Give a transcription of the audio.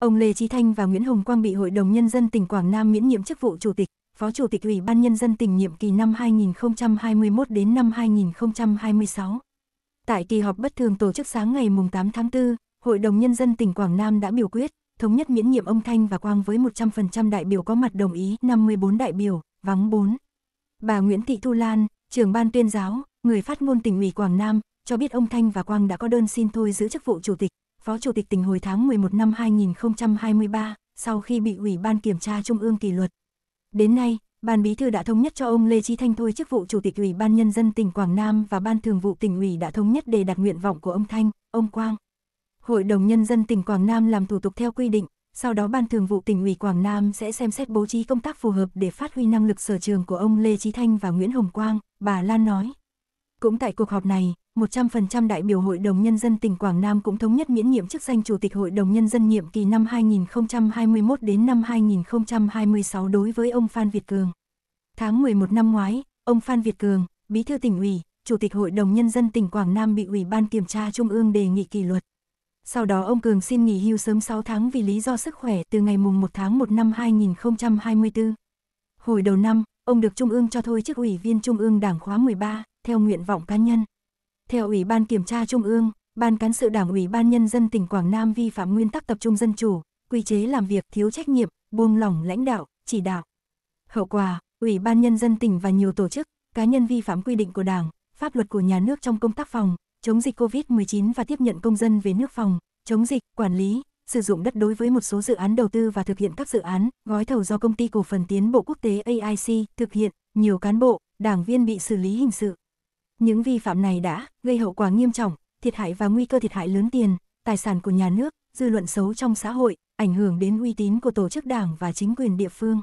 Ông Lê Trí Thanh và Nguyễn Hồng Quang bị Hội đồng Nhân dân tỉnh Quảng Nam miễn nhiệm chức vụ Chủ tịch, Phó Chủ tịch Ủy ban Nhân dân tỉnh nhiệm kỳ năm 2021 đến năm 2026. Tại kỳ họp bất thường tổ chức sáng ngày 8 tháng 4, Hội đồng Nhân dân tỉnh Quảng Nam đã biểu quyết, thống nhất miễn nhiệm ông Thanh và Quang với 100% đại biểu có mặt đồng ý 54 đại biểu, vắng 4. Bà Nguyễn Thị Thu Lan, trưởng ban tuyên giáo, người phát ngôn tỉnh ủy Quảng Nam, cho biết ông Thanh và Quang đã có đơn xin thôi giữ chức vụ chủ tịch, Phó Chủ tịch tỉnh hồi tháng 11 năm 2023, sau khi bị Ủy ban Kiểm tra Trung ương kỷ luật. Đến nay, Ban Bí thư đã thống nhất cho ông Lê chí Thanh thôi chức vụ Chủ tịch Ủy ban Nhân dân tỉnh Quảng Nam và Ban Thường vụ tỉnh ủy đã thống nhất đề đạt nguyện vọng của ông Thanh, ông Quang. Hội đồng Nhân dân tỉnh Quảng Nam làm thủ tục theo quy định, sau đó Ban Thường vụ tỉnh ủy Quảng Nam sẽ xem xét bố trí công tác phù hợp để phát huy năng lực sở trường của ông Lê chí Thanh và Nguyễn Hồng Quang, bà Lan nói. Cũng tại cuộc họp này, 100% đại biểu Hội đồng Nhân dân tỉnh Quảng Nam cũng thống nhất miễn nhiệm chức danh Chủ tịch Hội đồng Nhân dân nhiệm kỳ năm 2021 đến năm 2026 đối với ông Phan Việt Cường. Tháng 11 năm ngoái, ông Phan Việt Cường, Bí thư tỉnh ủy, Chủ tịch Hội đồng Nhân dân tỉnh Quảng Nam bị Ủy ban Kiểm tra Trung ương đề nghị kỷ luật. Sau đó ông Cường xin nghỉ hưu sớm 6 tháng vì lý do sức khỏe từ ngày mùng 1 tháng 1 năm 2024. Hồi đầu năm, ông được Trung ương cho thôi chức Ủy viên Trung ương Đảng khóa 13, theo nguyện vọng cá nhân. Theo Ủy ban Kiểm tra Trung ương, Ban Cán sự Đảng Ủy ban Nhân dân tỉnh Quảng Nam vi phạm nguyên tắc tập trung dân chủ, quy chế làm việc thiếu trách nhiệm, buông lỏng lãnh đạo, chỉ đạo. Hậu quả, Ủy ban Nhân dân tỉnh và nhiều tổ chức, cá nhân vi phạm quy định của Đảng, pháp luật của nhà nước trong công tác phòng, chống dịch COVID-19 và tiếp nhận công dân về nước phòng, chống dịch, quản lý, sử dụng đất đối với một số dự án đầu tư và thực hiện các dự án, gói thầu do công ty cổ phần tiến bộ quốc tế AIC thực hiện, nhiều cán bộ, đảng viên bị xử lý hình sự. Những vi phạm này đã gây hậu quả nghiêm trọng, thiệt hại và nguy cơ thiệt hại lớn tiền, tài sản của nhà nước, dư luận xấu trong xã hội, ảnh hưởng đến uy tín của tổ chức đảng và chính quyền địa phương.